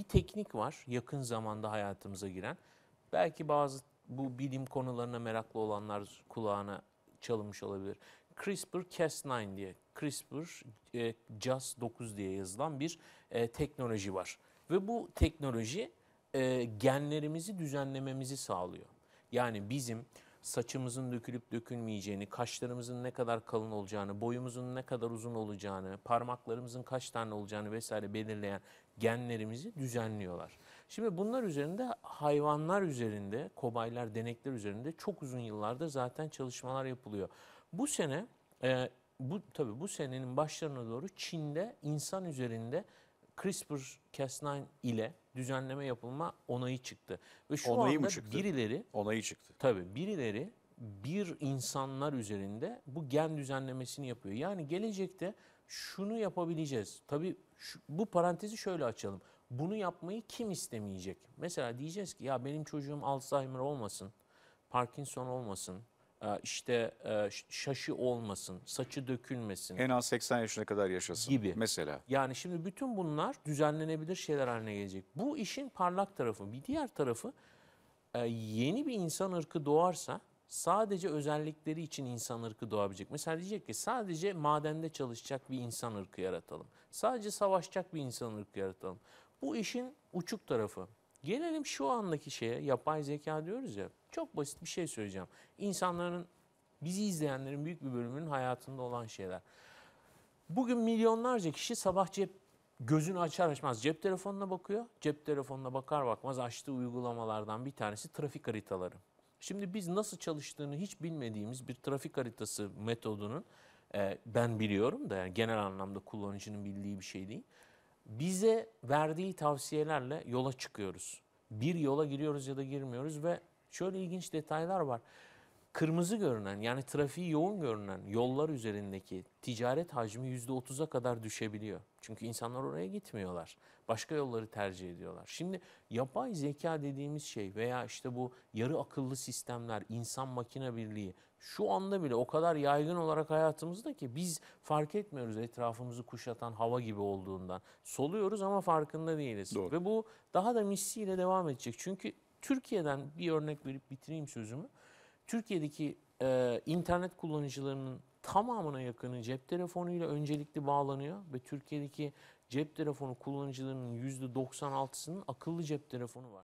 bir teknik var yakın zamanda hayatımıza giren. Belki bazı bu bilim konularına meraklı olanlar kulağına çalınmış olabilir. CRISPR-Cas9 diye CRISPR-Cas9 e, diye yazılan bir e, teknoloji var. Ve bu teknoloji e, genlerimizi düzenlememizi sağlıyor. Yani bizim saçımızın dökülüp dökülmeyeceğini, kaşlarımızın ne kadar kalın olacağını, boyumuzun ne kadar uzun olacağını, parmaklarımızın kaç tane olacağını vesaire belirleyen genlerimizi düzenliyorlar. Şimdi bunlar üzerinde hayvanlar üzerinde, kobaylar, denekler üzerinde çok uzun yıllarda zaten çalışmalar yapılıyor. Bu sene e, bu tabii bu senenin başlarına doğru Çin'de insan üzerinde CRISPR-Cas9 ile düzenleme yapılma onayı çıktı. Ve şu onayı anda mı çıktı? birileri onayı çıktı. Tabii birileri bir insanlar üzerinde bu gen düzenlemesini yapıyor. Yani gelecekte şunu yapabileceğiz. Tabii şu, bu parantezi şöyle açalım. Bunu yapmayı kim istemeyecek? Mesela diyeceğiz ki ya benim çocuğum Alzheimer olmasın, Parkinson olmasın, ee, işte e, şaşı olmasın, saçı dökülmesin. En az 80 yaşına kadar yaşasın gibi. mesela. Yani şimdi bütün bunlar düzenlenebilir şeyler haline gelecek. Bu işin parlak tarafı. Bir diğer tarafı e, yeni bir insan ırkı doğarsa sadece özellikleri için insan ırkı doğabilecek. Mesela diyecek ki sadece madende çalışacak bir insan ırkı yaratalım. Sadece savaşacak bir insan ırkı yaratalım. Bu işin uçuk tarafı. Gelelim şu andaki şeye, yapay zeka diyoruz ya. Çok basit bir şey söyleyeceğim. İnsanların, bizi izleyenlerin büyük bir bölümünün hayatında olan şeyler. Bugün milyonlarca kişi sabah cep gözünü açar açmaz cep telefonuna bakıyor. Cep telefonuna bakar bakmaz açtığı uygulamalardan bir tanesi trafik haritaları. Şimdi biz nasıl çalıştığını hiç bilmediğimiz bir trafik haritası metodunun e, ben biliyorum da yani genel anlamda kullanıcının bildiği bir şey değil bize verdiği tavsiyelerle yola çıkıyoruz. Bir yola giriyoruz ya da girmiyoruz ve şöyle ilginç detaylar var kırmızı görünen yani trafiği yoğun görünen yollar üzerindeki ticaret hacmi %30'a kadar düşebiliyor. Çünkü insanlar oraya gitmiyorlar. Başka yolları tercih ediyorlar. Şimdi yapay zeka dediğimiz şey veya işte bu yarı akıllı sistemler, insan makine birliği şu anda bile o kadar yaygın olarak hayatımızda ki biz fark etmiyoruz etrafımızı kuşatan hava gibi olduğundan. Soluyoruz ama farkında değiliz. Doğru. Ve bu daha da misliyle devam edecek. Çünkü Türkiye'den bir örnek verip bitireyim sözümü. Türkiye'deki e, internet kullanıcılarının tamamına yakını cep telefonuyla öncelikli bağlanıyor ve Türkiye'deki cep telefonu kullanıcılarının %96'sının akıllı cep telefonu var.